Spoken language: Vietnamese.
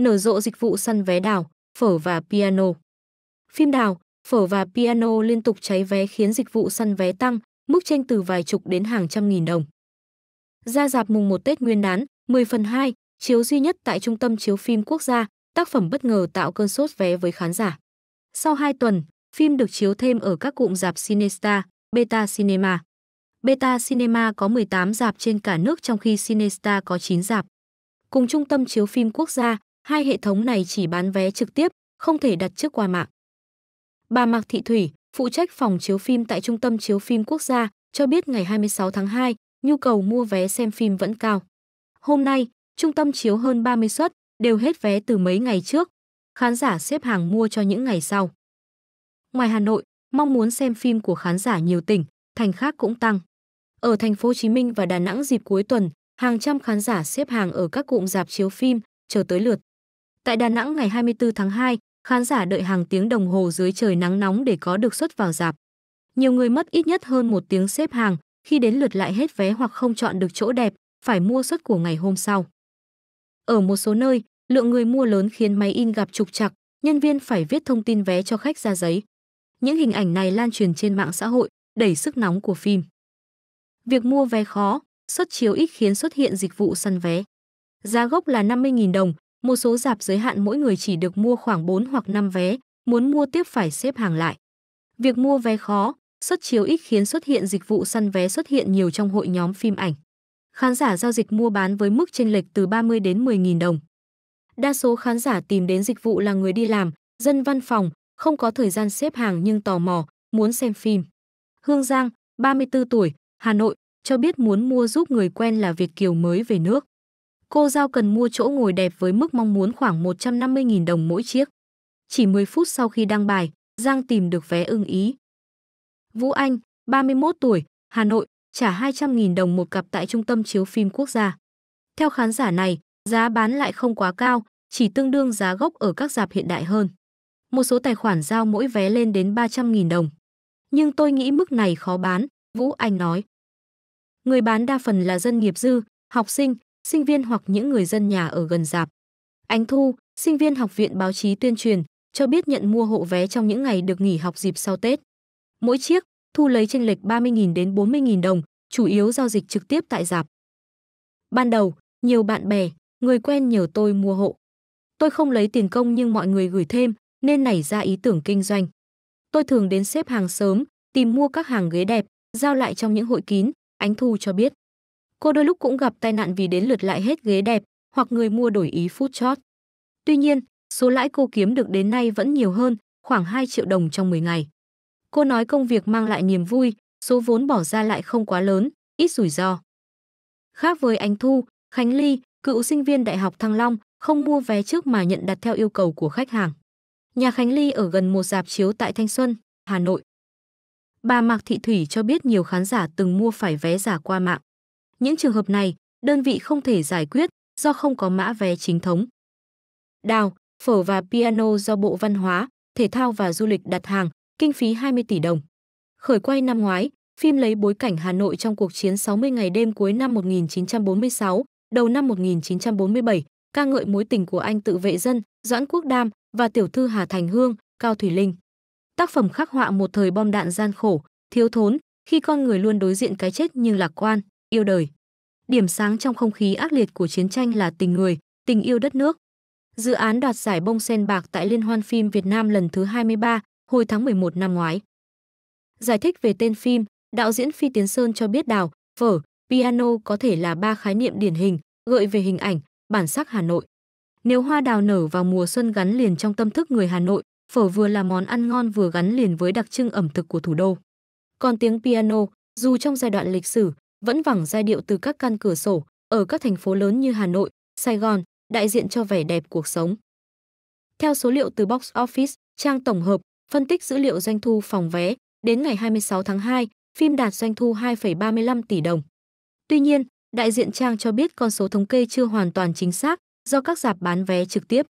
nở rộ dịch vụ săn vé đảo, phở và piano. Phim đảo, phở và piano liên tục cháy vé khiến dịch vụ săn vé tăng, mức tranh từ vài chục đến hàng trăm nghìn đồng. Ra dạp mùng 1 Tết Nguyên đán, 10 phần 2, chiếu duy nhất tại Trung tâm Chiếu phim Quốc gia, tác phẩm bất ngờ tạo cơn sốt vé với khán giả. Sau 2 tuần, phim được chiếu thêm ở các cụm dạp Cinestar, Beta Cinema. Beta Cinema có 18 dạp trên cả nước trong khi Cinestar có 9 dạp. Cùng Trung tâm Chiếu phim Quốc gia, hai hệ thống này chỉ bán vé trực tiếp, không thể đặt trước qua mạng. Bà Mạc Thị Thủy, phụ trách phòng chiếu phim tại Trung tâm Chiếu phim Quốc gia, cho biết ngày 26 tháng 2, nhu cầu mua vé xem phim vẫn cao. Hôm nay, trung tâm chiếu hơn 30 suất, đều hết vé từ mấy ngày trước. Khán giả xếp hàng mua cho những ngày sau. Ngoài Hà Nội, mong muốn xem phim của khán giả nhiều tỉnh, thành khác cũng tăng. Ở thành phố Hồ Chí Minh và Đà Nẵng dịp cuối tuần, hàng trăm khán giả xếp hàng ở các cụm rạp chiếu phim chờ tới lượt. Tại Đà Nẵng ngày 24 tháng 2, khán giả đợi hàng tiếng đồng hồ dưới trời nắng nóng để có được suất vào dạp. Nhiều người mất ít nhất hơn một tiếng xếp hàng, khi đến lượt lại hết vé hoặc không chọn được chỗ đẹp, phải mua suất của ngày hôm sau. Ở một số nơi, lượng người mua lớn khiến máy in gặp trục trặc, nhân viên phải viết thông tin vé cho khách ra giấy. Những hình ảnh này lan truyền trên mạng xã hội, đẩy sức nóng của phim. Việc mua vé khó, suất chiếu ít khiến xuất hiện dịch vụ săn vé. Giá gốc là 50.000 đồng, một số dạp giới hạn mỗi người chỉ được mua khoảng 4 hoặc 5 vé, muốn mua tiếp phải xếp hàng lại. Việc mua vé khó, xuất chiếu ít khiến xuất hiện dịch vụ săn vé xuất hiện nhiều trong hội nhóm phim ảnh. Khán giả giao dịch mua bán với mức chênh lệch từ 30 đến 10.000 đồng. Đa số khán giả tìm đến dịch vụ là người đi làm, dân văn phòng, không có thời gian xếp hàng nhưng tò mò, muốn xem phim. Hương Giang, 34 tuổi, Hà Nội, cho biết muốn mua giúp người quen là Việt Kiều mới về nước cô Giao cần mua chỗ ngồi đẹp với mức mong muốn khoảng 150.000 đồng mỗi chiếc. Chỉ 10 phút sau khi đăng bài, Giang tìm được vé ưng ý. Vũ Anh, 31 tuổi, Hà Nội, trả 200.000 đồng một cặp tại Trung tâm Chiếu phim Quốc gia. Theo khán giả này, giá bán lại không quá cao, chỉ tương đương giá gốc ở các dạp hiện đại hơn. Một số tài khoản giao mỗi vé lên đến 300.000 đồng. Nhưng tôi nghĩ mức này khó bán, Vũ Anh nói. Người bán đa phần là dân nghiệp dư, học sinh, sinh viên hoặc những người dân nhà ở gần dạp. Ánh Thu, sinh viên Học viện Báo chí tuyên truyền, cho biết nhận mua hộ vé trong những ngày được nghỉ học dịp sau Tết. Mỗi chiếc, Thu lấy chênh lệch 30.000 đến 40.000 đồng, chủ yếu giao dịch trực tiếp tại dạp. Ban đầu, nhiều bạn bè, người quen nhờ tôi mua hộ. Tôi không lấy tiền công nhưng mọi người gửi thêm, nên nảy ra ý tưởng kinh doanh. Tôi thường đến xếp hàng sớm, tìm mua các hàng ghế đẹp, giao lại trong những hội kín, Ánh Thu cho biết cô đôi lúc cũng gặp tai nạn vì đến lượt lại hết ghế đẹp hoặc người mua đổi ý phút chót. Tuy nhiên, số lãi cô kiếm được đến nay vẫn nhiều hơn, khoảng 2 triệu đồng trong 10 ngày. Cô nói công việc mang lại niềm vui, số vốn bỏ ra lại không quá lớn, ít rủi ro. Khác với anh Thu, Khánh Ly, cựu sinh viên Đại học Thăng Long, không mua vé trước mà nhận đặt theo yêu cầu của khách hàng. Nhà Khánh Ly ở gần một dạp chiếu tại Thanh Xuân, Hà Nội. Bà Mạc Thị Thủy cho biết nhiều khán giả từng mua phải vé giả qua mạng. Những trường hợp này, đơn vị không thể giải quyết do không có mã vé chính thống. Đào, phở và piano do Bộ Văn hóa, Thể thao và Du lịch đặt hàng, kinh phí 20 tỷ đồng. Khởi quay năm ngoái, phim lấy bối cảnh Hà Nội trong cuộc chiến 60 ngày đêm cuối năm 1946, đầu năm 1947, ca ngợi mối tình của anh tự vệ dân, Doãn Quốc Đam và tiểu thư Hà Thành Hương, Cao Thủy Linh. Tác phẩm khắc họa một thời bom đạn gian khổ, thiếu thốn, khi con người luôn đối diện cái chết nhưng lạc quan yêu đời. Điểm sáng trong không khí ác liệt của chiến tranh là tình người, tình yêu đất nước. Dự án đoạt giải bông sen bạc tại Liên hoan phim Việt Nam lần thứ 23 hồi tháng 11 năm ngoái. Giải thích về tên phim, đạo diễn Phi Tiến Sơn cho biết đào, phở, piano có thể là ba khái niệm điển hình, gợi về hình ảnh, bản sắc Hà Nội. Nếu hoa đào nở vào mùa xuân gắn liền trong tâm thức người Hà Nội, phở vừa là món ăn ngon vừa gắn liền với đặc trưng ẩm thực của thủ đô. Còn tiếng piano, dù trong giai đoạn lịch sử, vẫn vẳng giai điệu từ các căn cửa sổ ở các thành phố lớn như Hà Nội, Sài Gòn, đại diện cho vẻ đẹp cuộc sống. Theo số liệu từ Box Office, trang tổng hợp, phân tích dữ liệu doanh thu phòng vé, đến ngày 26 tháng 2, phim đạt doanh thu 2,35 tỷ đồng. Tuy nhiên, đại diện trang cho biết con số thống kê chưa hoàn toàn chính xác do các dạp bán vé trực tiếp.